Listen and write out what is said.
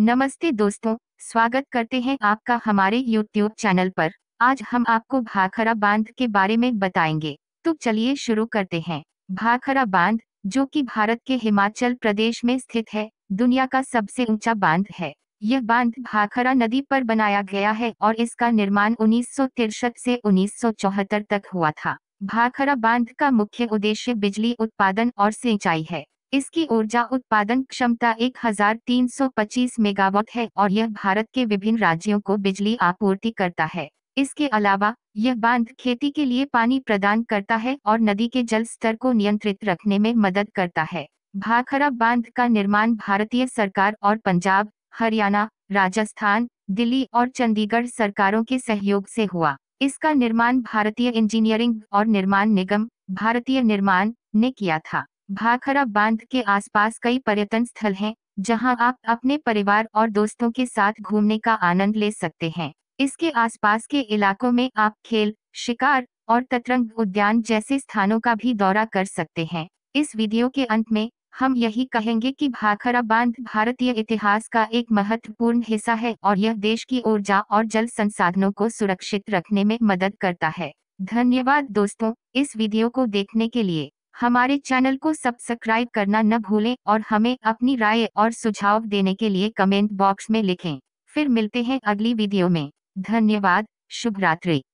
नमस्ते दोस्तों स्वागत करते हैं आपका हमारे YouTube चैनल पर आज हम आपको भाखरा बांध के बारे में बताएंगे तो चलिए शुरू करते हैं भाखरा बांध जो कि भारत के हिमाचल प्रदेश में स्थित है दुनिया का सबसे ऊंचा बांध है यह बांध भाखरा नदी पर बनाया गया है और इसका निर्माण उन्नीस से उन्नीस तक हुआ था भाखरा बांध का मुख्य उद्देश्य बिजली उत्पादन और सिंचाई है इसकी ऊर्जा उत्पादन क्षमता 1325 मेगावाट है और यह भारत के विभिन्न राज्यों को बिजली आपूर्ति करता है इसके अलावा यह बांध खेती के लिए पानी प्रदान करता है और नदी के जल स्तर को नियंत्रित रखने में मदद करता है भाखरा बांध का निर्माण भारतीय सरकार और पंजाब हरियाणा राजस्थान दिल्ली और चंडीगढ़ सरकारों के सहयोग से हुआ इसका निर्माण भारतीय इंजीनियरिंग और निर्माण निगम भारतीय निर्माण ने किया था भाखरा बांध के आसपास कई पर्यटन स्थल हैं जहां आप अपने परिवार और दोस्तों के साथ घूमने का आनंद ले सकते हैं इसके आसपास के इलाकों में आप खेल शिकार और ततरंग उद्यान जैसे स्थानों का भी दौरा कर सकते हैं इस वीडियो के अंत में हम यही कहेंगे कि भाखरा बांध भारतीय इतिहास का एक महत्वपूर्ण हिस्सा है और यह देश की ऊर्जा और जल संसाधनों को सुरक्षित रखने में मदद करता है धन्यवाद दोस्तों इस वीडियो को देखने के लिए हमारे चैनल को सब्सक्राइब करना न भूलें और हमें अपनी राय और सुझाव देने के लिए कमेंट बॉक्स में लिखें फिर मिलते हैं अगली वीडियो में धन्यवाद शुभ रात्रि